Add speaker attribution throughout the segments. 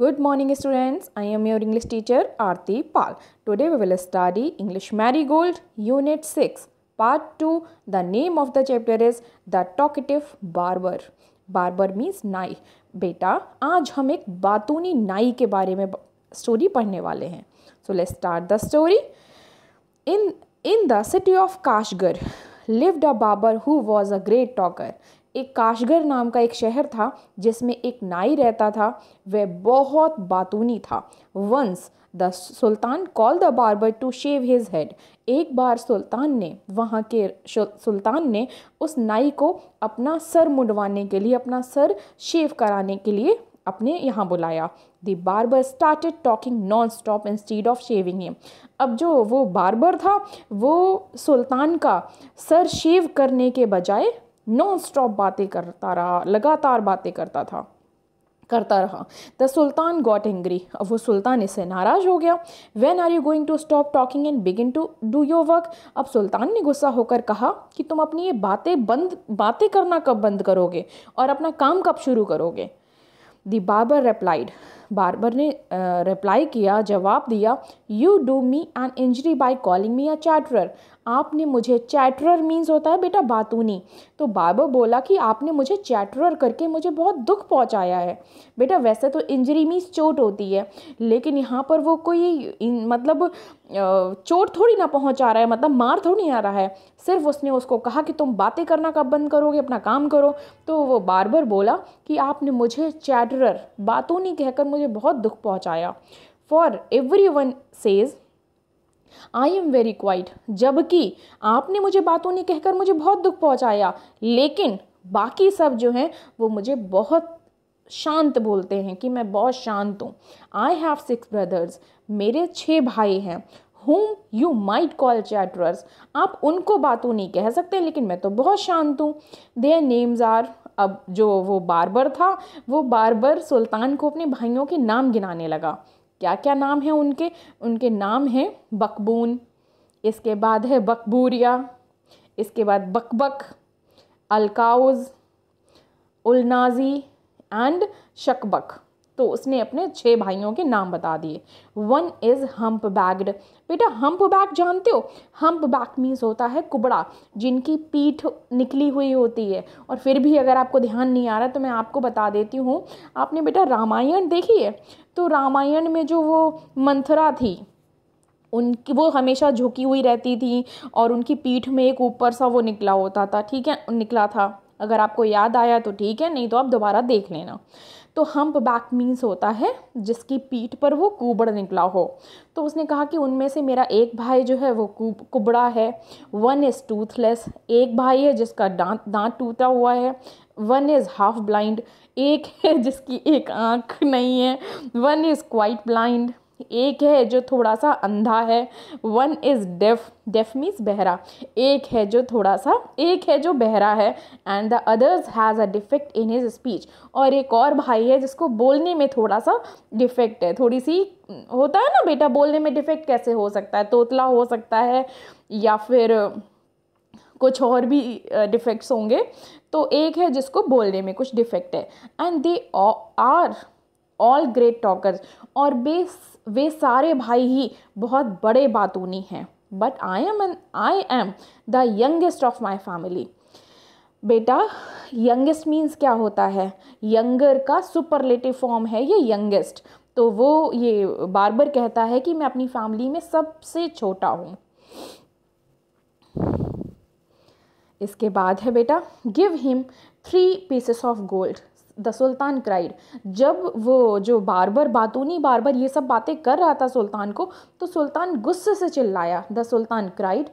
Speaker 1: Good morning students, I am your English teacher Aarti Pal. Today we will study English Marigold Unit 6 Part 2. The name of the chapter is The Talkative Barber. Barber means nai beta aaj hum ek batuni nai ke bare mein story padhne wale hain So let's start the story In in the city of Kashgar lived a barber who was a great talker. एक Kashgar नाम का एक शहर था जिसमें एक नाई रहता था वह बहुत बातूनी था once the sultan call the barber to shave his head एक बार सुल्तान ने वहाँ के सुल्तान ने उस नाई को अपना सर मुंडवाने के लिए अपना सर शेव कराने के लिए अपने यहाँ बुलाया the barber started talking non stop instead of shaving him अब जो वो बार्बर था वो सुल्तान का सर शेव करने के बजाय नॉन स्टॉप बातें करता रहा लगातार बातें करता था करता रहा द सुल्तान गॉट एंग्री अब वो सुल्तान इससे नाराज़ हो गया when are you going to stop talking and begin to do your work अब सुल्तान ने गुस्सा होकर कहा कि तुम अपनी ये बातें बंद बातें करना कब बंद करोगे और अपना काम कब शुरू करोगे द बाबर रिप्लाइड बार्बर ने रिप्लाई किया जवाब दिया you do me an injury by calling me a chatterer आपने मुझे चैटरर मीन्स होता है बेटा बातूनी तो बार्बर बोला कि आपने मुझे चैटरर करके मुझे बहुत दुख पहुंचाया है बेटा वैसे तो इंजरी मीन्स चोट होती है लेकिन यहाँ पर वो कोई मतलब चोट थोड़ी ना पहुँचा रहा है मतलब मार थोड़ी आ रहा है सिर्फ उसने उसको कहा कि तुम बातें करना कब बंद करोगे अपना काम करो तो वो बार्बर बोला कि आपने मुझे चैटरर बातूनी कहकर मुझे मुझे बहुत दुख पहुँचाया for everyone says I am very quiet जबकि आपने मुझे बातों ने कहकर मुझे बहुत दुख पहुँचाया लेकिन बाकी सब जो हैं वो मुझे बहुत शांत बोलते हैं कि मैं बहुत शांत हूँ आई हैव सिक्स ब्रदर्स मेरे छः भाई हैं whom you might call chatters आप उनको बातों नहीं कह सकते लेकिन मैं तो बहुत शांत हूँ देयर नेम्स आर अब जो वो बारबर था वो बारबर सुल्तान को अपने भाइयों के नाम गिनाने लगा क्या क्या नाम है उनके उनके नाम हैं बकबून इसके बाद है बकबूरिया इसके बाद बकबक अलकाउज उलनाजी एंड शकबक तो उसने अपने छः भाइयों के नाम बता दिए वन इज़ हम्प बैग्ड बेटा हम्प बैग जानते हो हम्प बैग मीन्स होता है कुबड़ा जिनकी पीठ निकली हुई होती है और फिर भी अगर आपको ध्यान नहीं आ रहा तो मैं आपको बता देती हूँ आपने बेटा रामायण देखी है तो रामायण में जो वो मंथरा थी उनकी वो हमेशा झुकी हुई रहती थी और उनकी पीठ में एक ऊपर सा वो निकला होता था ठीक है निकला था अगर आपको याद आया तो ठीक है नहीं तो आप दोबारा देख लेना तो हम्प बैक मीन्स होता है जिसकी पीठ पर वो कुबड़ निकला हो तो उसने कहा कि उनमें से मेरा एक भाई जो है वो कुबड़ा है वन इज़ टूथलेस एक भाई है जिसका दांत दांत टूटा हुआ है वन इज़ हाफ ब्लाइंड एक है जिसकी एक आँख नहीं है वन इज़ क्वाइट ब्लाइंड एक है जो थोड़ा सा अंधा है one is deaf deaf means बहरा एक है जो थोड़ा सा एक है जो बहरा है and the others has a defect in his speech और एक और भाई है जिसको बोलने में थोड़ा सा डिफेक्ट है थोड़ी सी होता है ना बेटा बोलने में डिफेक्ट कैसे हो सकता है तोतला हो सकता है या फिर कुछ और भी डिफेक्ट्स होंगे तो एक है जिसको बोलने में कुछ डिफेक्ट है and they are all great talkers और वे वे सारे भाई ही बहुत बड़े बातूनी हैं but I am an I am the youngest of my family बेटा यंगेस्ट मीन्स क्या होता है यंगर का सुपरलेटिव फॉर्म है ये यंगेस्ट तो वो ये बार बार कहता है कि मैं अपनी फैमिली में सबसे छोटा हूँ इसके बाद है बेटा give him three pieces of gold the sultan cried जब वो जो बारबर बातूनी बारबर ये सब बातें कर रहा था सुल्तान को तो सुल्तान गुस्से से चिल्लाया the sultan cried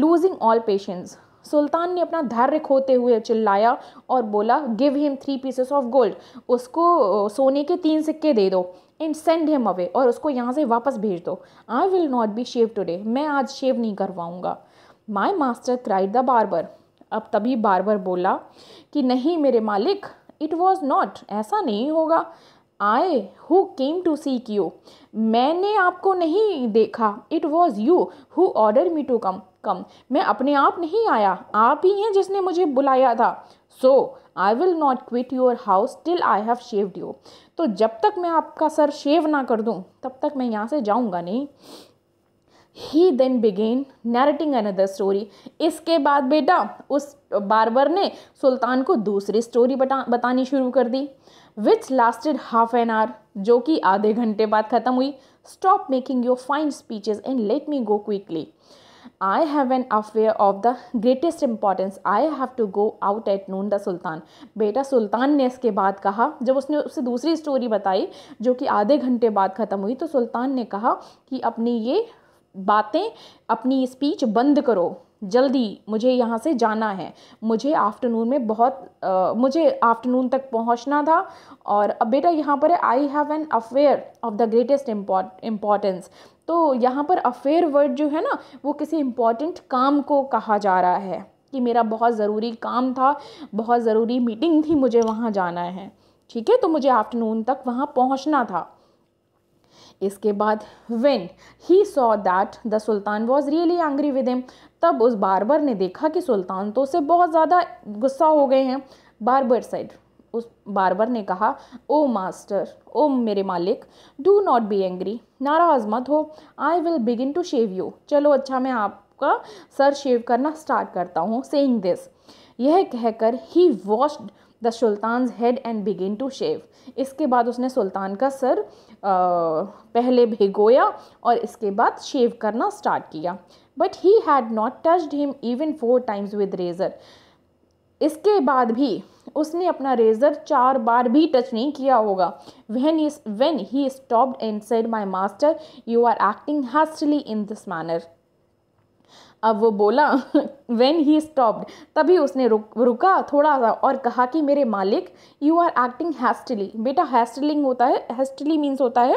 Speaker 1: losing all patience सुल्तान ने अपना धैर्य खोते हुए चिल्लाया और बोला give him three pieces of gold उसको सोने के तीन सिक्के दे दो एंड सेंड हिम अवे और उसको यहाँ से वापस भेज दो I will not be shave today मैं आज शेव नहीं करवाऊँगा my master cried the barber अब तभी बारबर बोला कि नहीं मेरे मालिक इट वॉज नॉट ऐसा नहीं होगा I who came to seek you मैंने आपको नहीं देखा it was you who order me to come come मैं अपने आप नहीं आया आप ही हैं जिसने मुझे बुलाया था so I will not quit your house till I have shaved you तो जब तक मैं आपका सर शेव ना कर दूँ तब तक मैं यहाँ से जाऊँगा नहीं he then began narrating another story इसके बाद बेटा उस बारबर ने सुल्तान को दूसरी स्टोरी बता बतानी शुरू कर दी which lasted half an hour जो कि आधे घंटे बाद ख़त्म हुई stop making your fine speeches and let me go quickly I have an affair of the greatest importance I have to go out at noon the Sultan बेटा सुल्तान ने इसके बाद कहा जब उसने उससे दूसरी स्टोरी बताई जो कि आधे घंटे बाद ख़त्म हुई तो सुल्तान ने कहा कि अपनी ये बातें अपनी स्पीच बंद करो जल्दी मुझे यहाँ से जाना है मुझे आफ्टरनून में बहुत आ, मुझे आफ्टरनून तक पहुँचना था और अब बेटा यहाँ पर है I have an affair of the greatest importance तो यहाँ पर अफेयर वर्ड जो है ना वो किसी इम्पॉर्टेंट काम को कहा जा रहा है कि मेरा बहुत ज़रूरी काम था बहुत ज़रूरी मीटिंग थी मुझे वहाँ जाना है ठीक है तो मुझे आफ्टरनून तक वहाँ पहुँचना था इसके बाद when he saw that the Sultan was really angry with him तब उस बारबर ने देखा कि सुल्तान तो उसे बहुत ज़्यादा गुस्सा हो गए हैं बारबर साइड उस बारबर ने कहा ओ मास्टर ओ मेरे मालिक डू नॉट बी एंग्री नाराज़ मत हो I will begin to shave you चलो अच्छा मैं आपका सर शेव करना स्टार्ट करता हूँ सेइंग दिस यह कहकर he washed the Sultan head and begin to shave इसके बाद उसने सुल्तान का सर पहले भिगोया और इसके बाद शेव करना स्टार्ट किया but he had not touched him even four times with razor इसके बाद भी उसने अपना रेज़र चार बार भी टच नहीं किया होगा when is when he stopped and said my master you are acting hastily in this manner अब वो बोला वेन ही स्टॉप्ड तभी उसने रुक रुका थोड़ा सा और कहा कि मेरे मालिक यू आर एक्टिंग हैस्टली बेटा हैस्टलिंग होता है हैस्टली मीन्स होता है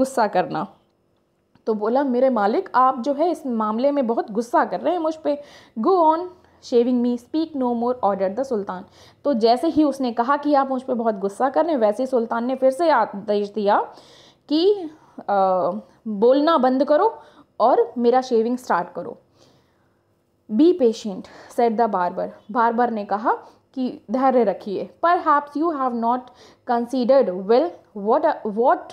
Speaker 1: गुस्सा करना तो बोला मेरे मालिक आप जो है इस मामले में बहुत गुस्सा कर रहे हैं मुझ पर go on shaving me speak no more order the Sultan तो जैसे ही उसने कहा कि आप मुझ पर बहुत गुस्सा कर रहे हैं वैसे सुल्तान ने फिर से आदेश दिया कि आ, बोलना बंद करो और मेरा शेविंग स्टार्ट करो be patient said the barber barber ने कहा कि धैर्य रखिए perhaps you have not considered well what what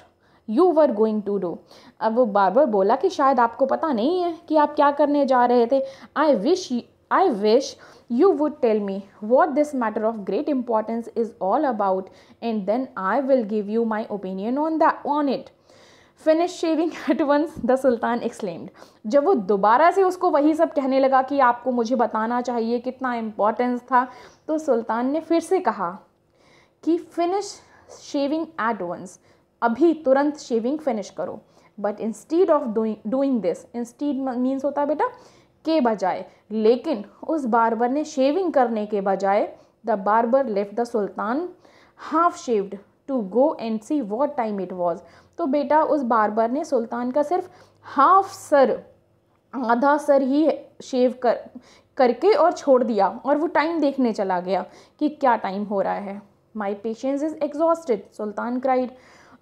Speaker 1: you were going to do अब वो बारबर बोला कि शायद आपको पता नहीं है कि आप क्या करने जा रहे थे I wish I wish you would tell me what this matter of great importance is all about and then I will give you my opinion on the on it finish shaving at once the Sultan exclaimed जब वो दोबारा से उसको वही सब कहने लगा कि आपको मुझे बताना चाहिए कितना इम्पोर्टेंस था तो सुल्तान ने फिर से कहा कि फिनिश शेविंग एट वंस अभी तुरंत शेविंग फिनिश करो but instead of doing this instead means होता है बेटा के बजाय लेकिन उस बारबर ने शेविंग करने के बजाय the barber left the Sultan half shaved to go and see what time it was तो बेटा उस बारबर ने सुल्तान का सिर्फ हाफ सर आधा सर ही शेव कर करके और छोड़ दिया और वो टाइम देखने चला गया कि क्या टाइम हो रहा है my patience is exhausted Sultan cried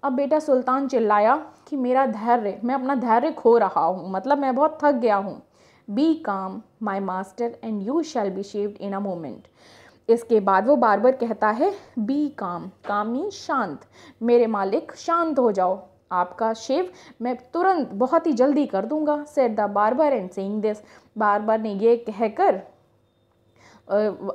Speaker 1: अब बेटा सुल्तान चिल्लाया कि मेरा धैर्य मैं अपना धैर्य खो रहा हूँ मतलब मैं बहुत थक गया हूँ be calm my master and you shall be shaved in a moment इसके बाद वो बार बार कहता है बी काम काम मीन शांत मेरे मालिक शांत हो जाओ आपका शेव मैं तुरंत बहुत ही जल्दी कर दूंगा said the barber and saying this barber ने ये कहकर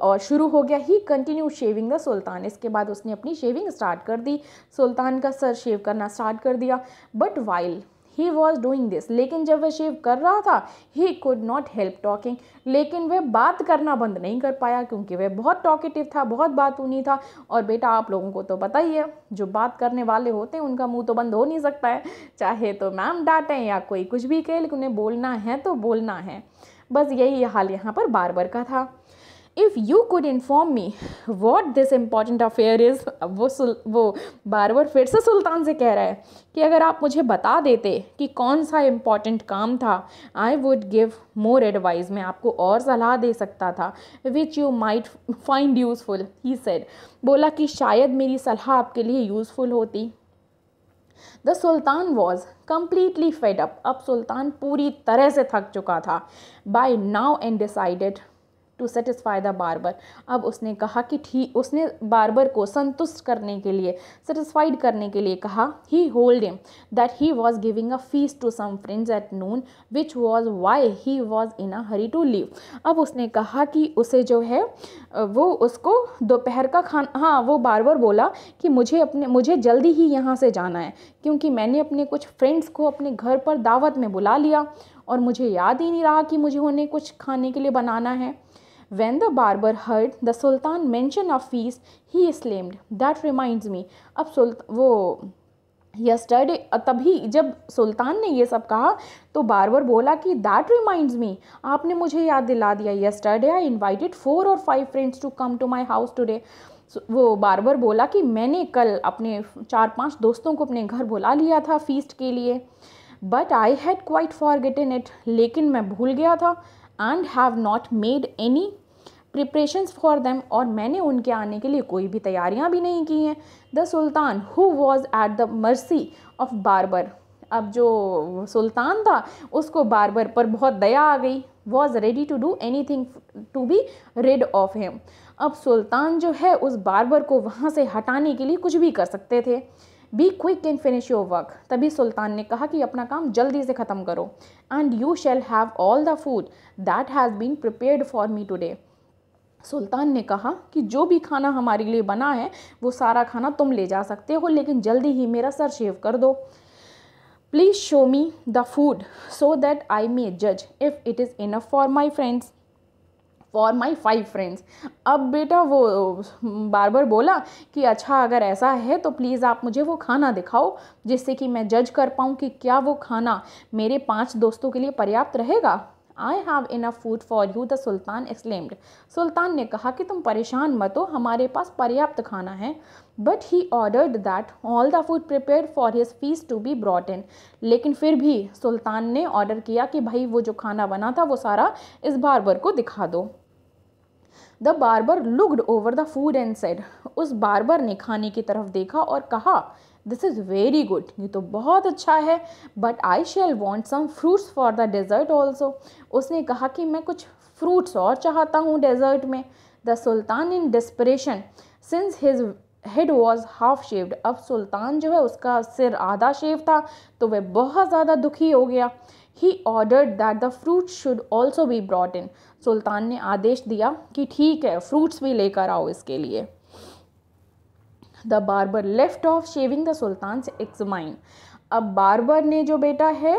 Speaker 1: और शुरू हो गया he continue shaving the Sultan इसके बाद उसने अपनी शेविंग स्टार्ट कर दी सुल्तान का सर शेव करना स्टार्ट कर दिया but while he was doing this लेकिन जब वह शेव कर रहा था he could not help talking लेकिन वह बात करना बंद नहीं कर पाया क्योंकि वह बहुत टॉकेटिव था बहुत बात बातूनी था और बेटा आप लोगों को तो पता ही है जो बात करने वाले होते हैं उनका मुँह तो बंद हो नहीं सकता है चाहे तो मैम डांटें या कोई कुछ भी कहे लेकिन उन्हें बोलना है तो बोलना है बस यही हाल यहाँ पर बार बार का था if you could inform me what this important affair is वो सुल वो बार बार फिर से सुल्तान से कह रहा है कि अगर आप मुझे बता देते कि कौन सा इम्पॉर्टेंट काम था I would give more advice मैं आपको और सलाह दे सकता था which you might find useful he said बोला कि शायद मेरी सलाह आपके लिए यूज़फुल होती the Sultan was completely fed up अब सुल्तान पूरी तरह से थक चुका था by now and decided to satisfy the barber अब उसने कहा कि ठीक उसने बारबर को संतुष्ट करने के लिए सेटिस्फाइड करने के लिए कहा he told him that he was giving a feast to some friends at noon which was why he was in a hurry to leave अब उसने कहा कि उसे जो है वो उसको दोपहर का खाना हाँ वो बारबर बोला कि मुझे अपने मुझे जल्दी ही यहाँ से जाना है क्योंकि मैंने अपने कुछ फ्रेंड्स को अपने घर पर दावत में बुला लिया और मुझे याद ही नहीं रहा कि मुझे उन्हें कुछ खाने के लिए बनाना है When the barber heard the Sultan mention of feast, he exclaimed, That reminds me, ab sultan wo yesterday tabhi jab sultan ne ye sab kaha to barber bola ki that reminds me aapne mujhe yaad dila diya yesterday i invited four or five friends to come to my house today वो बार बार बोला कि मैंने कल अपने चार पांच दोस्तों को अपने घर बुला लिया था फीस्ट के लिए but I had quite forgotten it लेकिन मैं भूल गया था and have not made any preparations for them और मैंने उनके आने के लिए कोई भी तैयारियां भी नहीं की हैं the Sultan who was at the mercy of barber अब जो सुल्तान था उसको बारबर पर बहुत दया आ गई was ready to do anything to be rid of him अब सुल्तान जो है उस बारबर को वहाँ से हटाने के लिए कुछ भी कर सकते थे be quick can finish your work तभी सुल्तान ने कहा कि अपना काम जल्दी से ख़त्म करो and you shall have all the food that has been prepared for me today सुल्तान ने कहा कि जो भी खाना हमारे लिए बना है वो सारा खाना तुम ले जा सकते हो लेकिन जल्दी ही मेरा सर शेव कर दो please show me the food so that I may जज if it is enough for my friends for my five friends अब बेटा वो बार बार बोला कि अच्छा अगर ऐसा है तो प्लीज़ आप मुझे वो खाना दिखाओ जिससे कि मैं जज कर पाऊँ कि क्या वो खाना मेरे पाँच दोस्तों के लिए पर्याप्त रहेगा I have enough food for you the Sultan exclaimed सुल्तान ने कहा कि तुम परेशान मत हो हमारे पास पर्याप्त खाना है but he ordered that all the food prepare for his feast to be brought in लेकिन फिर भी सुल्तान ने ऑर्डर किया कि भाई वो जो खाना बना था वो सारा इस बार को दिखा दो the barber looked over the food and said उस बारबर ने खाने की तरफ देखा और कहा दिस इज़ वेरी गुड ये तो बहुत अच्छा है but I shall want some fruits for the dessert also उसने कहा कि मैं कुछ फ्रूट्स और चाहता हूँ डेजर्ट में the Sultan in desperation since his head was half shaved अब सुल्तान जो है उसका सिर आधा शेव था तो वह बहुत ज़्यादा दुखी हो गया he ordered that the fruit should also be brought in सुल्तान ने आदेश दिया कि ठीक है फ्रूट्स भी लेकर आओ इसके लिए the barber left off shaving the Sultan से एक्समाइन अब बार्बर ने जो बेटा है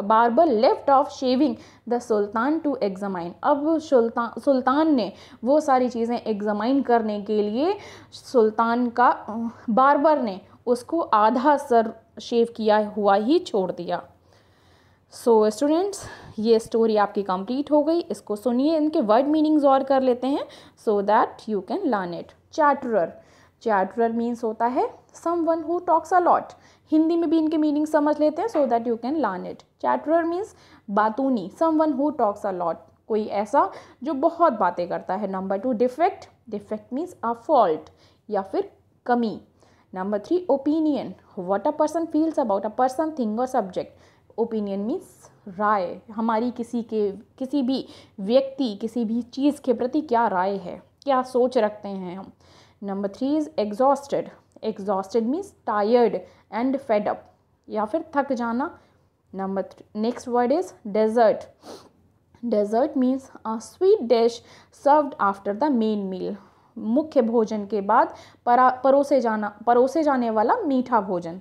Speaker 1: barber left off shaving the Sultan to examine अब सुल्तान सुल्तान ने वो सारी चीज़ें एग्जामाइन करने के लिए सुल्तान का बार्बर ने उसको आधा सर शेव किया हुआ ही छोड़ दिया सो so, स्टूडेंट्स ये स्टोरी आपकी कंप्लीट हो गई इसको सुनिए इनके वर्ड मीनिंग्स और कर लेते हैं so that you can learn it chatterer chatterer means होता है someone who talks a lot Hindi में भी इनके मीनिंग समझ लेते हैं so that you can learn it chatterer means बातूनी someone who talks a lot कोई ऐसा जो बहुत बातें करता है number two defect defect means a fault या फिर कमी number three opinion what a person feels about a person thing और सब्जेक्ट ओपिनियन मीन्स राय हमारी किसी के किसी भी व्यक्ति किसी भी चीज़ के प्रति क्या राय है क्या सोच रखते हैं हम number three is exhausted exhausted means tired and fed up या फिर थक जाना number three next word is dessert dessert means a sweet dish served after the main meal मुख्य भोजन के बाद परा परोसे जाना परोसे जाने वाला मीठा भोजन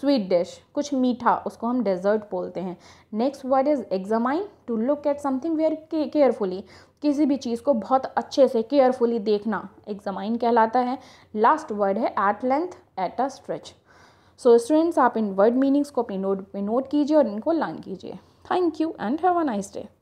Speaker 1: स्वीट डिश कुछ मीठा उसको हम डेजर्ट बोलते हैं next word is examine to look at something very carefully किसी भी चीज़ को बहुत अच्छे से केयरफुली देखना एग्जामाइन कहलाता है लास्ट वर्ड है at length at a stretch so students आप इन वर्ड मीनिंग्स को अपनी नोट नोट कीजिए और इनको लर्न कीजिए thank you and have a nice day